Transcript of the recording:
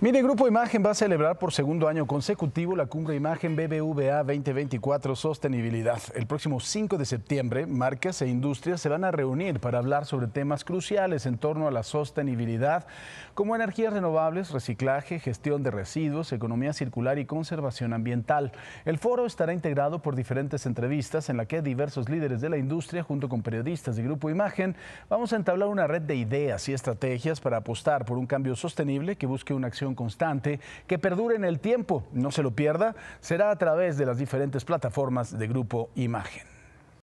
Mire, Grupo Imagen va a celebrar por segundo año consecutivo la cumbre Imagen BBVA 2024 Sostenibilidad. El próximo 5 de septiembre, marcas e industrias se van a reunir para hablar sobre temas cruciales en torno a la sostenibilidad, como energías renovables, reciclaje, gestión de residuos, economía circular y conservación ambiental. El foro estará integrado por diferentes entrevistas en la que diversos líderes de la industria, junto con periodistas de Grupo Imagen, vamos a entablar una red de ideas y estrategias para apostar por un cambio sostenible que busque una acción constante que perdure en el tiempo. No se lo pierda, será a través de las diferentes plataformas de Grupo Imagen.